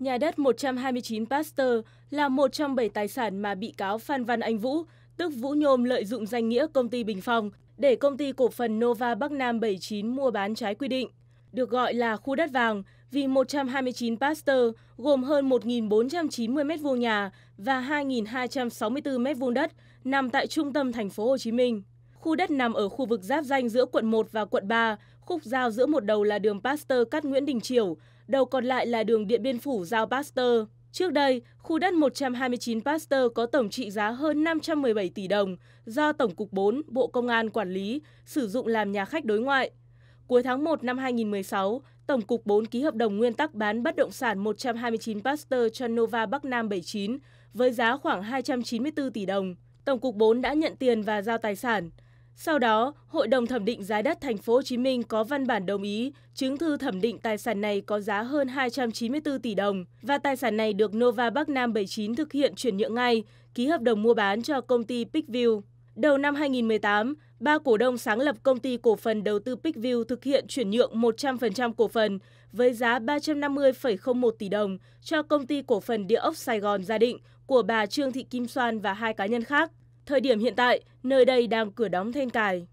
Nhà đất 129 Pasteur là một trong bảy tài sản mà bị cáo Phan Văn Anh Vũ, tức Vũ Nhôm lợi dụng danh nghĩa công ty Bình Phong để công ty cổ phần Nova Bắc Nam 79 mua bán trái quy định. Được gọi là khu đất vàng vì 129 Pasteur gồm hơn 1.490 m2 nhà và 2.264 m2 đất nằm tại trung tâm thành phố Hồ Chí Minh. Khu đất nằm ở khu vực giáp danh giữa quận 1 và quận 3, khúc giao giữa một đầu là đường Pasteur cắt Nguyễn Đình Chiểu, đầu còn lại là đường Điện Biên Phủ giao Pasteur. Trước đây, khu đất 129 Pasteur có tổng trị giá hơn 517 tỷ đồng do Tổng cục 4, Bộ Công an quản lý, sử dụng làm nhà khách đối ngoại. Cuối tháng 1 năm 2016, Tổng cục 4 ký hợp đồng nguyên tắc bán bất động sản 129 Pasteur cho Nova Bắc Nam 79 với giá khoảng 294 tỷ đồng. Tổng cục 4 đã nhận tiền và giao tài sản. Sau đó, Hội đồng thẩm định giá đất thành phố Hồ Chí Minh có văn bản đồng ý chứng thư thẩm định tài sản này có giá hơn 294 tỷ đồng và tài sản này được Nova Bắc Nam 79 thực hiện chuyển nhượng ngay, ký hợp đồng mua bán cho công ty Pickview. Đầu năm 2018, ba cổ đông sáng lập công ty cổ phần đầu tư Pickview thực hiện chuyển nhượng 100% cổ phần với giá 350,01 tỷ đồng cho công ty cổ phần địa ốc Sài Gòn Gia Định của bà Trương Thị Kim Soan và hai cá nhân khác. Thời điểm hiện tại, nơi đây đang cửa đóng then cài.